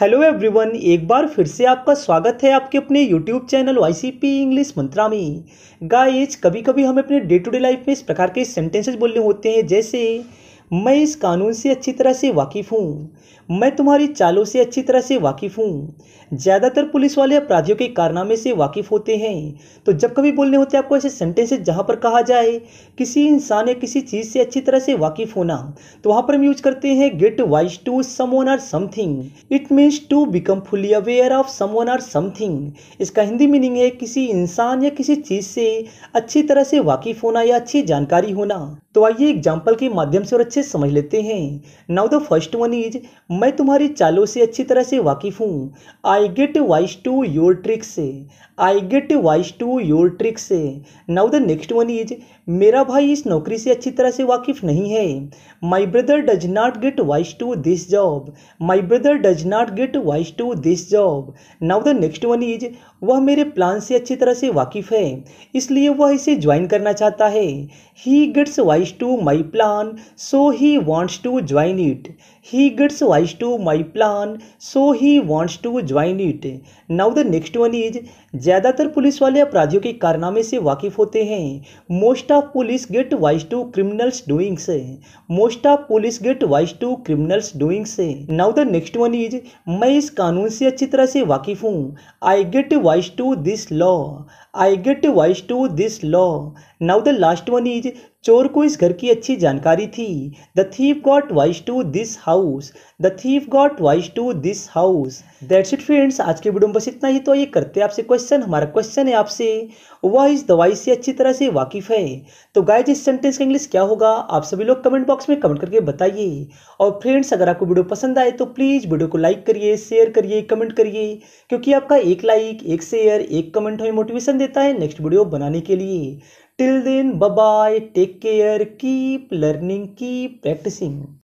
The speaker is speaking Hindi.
हेलो एवरीवन एक बार फिर से आपका स्वागत है आपके अपने YouTube channel Y C P English Mantra में गाइज कभी कभी हमें अपने डे टू डे लाइफ में इस प्रकार के सेंटेंसेज बोलने होते हैं जैसे मैं इस कानून से अच्छी तरह से वाकिफ़ हूँ मैं तुम्हारी चालों से अच्छी तरह से वाकिफ़ हूँ ज़्यादातर पुलिस वाले अपराधियों के कारनामे से वाकिफ़ होते हैं तो जब कभी बोलने होते हैं आपको ऐसे सेंटेंसेज जहाँ पर कहा जाए किसी इंसान या किसी चीज़ से अच्छी तरह से वाकिफ़ होना तो वहाँ पर हम यूज करते हैं get wise to someone or something it means to become fully aware of someone or something इसका हिंदी मीनिंग है किसी इंसान या किसी चीज़ से अच्छी तरह से वाकिफ़ होना या अच्छी जानकारी होना तो आइए एग्जाम्पल के माध्यम से और अच्छे समझ लेते हैं now the first one is मैं तुम्हारी चालों से अच्छी तरह से वाकिफ़ हूँ I get wise to your trick से I get wise to your trick से now the next one is मेरा भाई इस नौकरी से अच्छी तरह से वाकिफ़ नहीं है my brother does not get wise to this job my brother does not get wise to this job now the next one is वह मेरे प्लान से अच्छी तरह से वाकिफ़ है इसलिए वह इसे ज्वाइन करना चाहता है he gets wise to my plan so he wants to join it he gets wise response to my plan so he wants to join it now the next one is ज़्यादातर पुलिस वाले अपराधियों के कारनामे से वाकिफ होते हैं most of police get wise to criminals doings most of police get wise to criminals doings now the next one is मैं इस कानून से अच्छी तरह से वाकिफ हूँ I get wise to this law I get wise to this law now the last one is चोर को इस घर की अच्छी जानकारी थी the thief got wise to this house the thief got wise to this house that's it friends आज के वीडियो में बस इतना ही तो ये करते हैं आपसे क्वेश्चन हमारा क्वेश्चन है आपसे वह इस दवाई से अच्छी तरह से वाकिफ है तो गाइज इस सेंटेंस का इंग्लिश क्या होगा आप सभी लोग कमेंट बॉक्स में कमेंट करके बताइए और फ्रेंड्स अगर आपको वीडियो पसंद आए तो प्लीज़ वीडियो को लाइक करिए शेयर करिए कमेंट करिए क्योंकि आपका एक लाइक एक शेयर एक कमेंट हमें मोटिवेशन देता है नेक्स्ट वीडियो बनाने के लिए Till then, bye bye, take care, keep learning, keep practicing.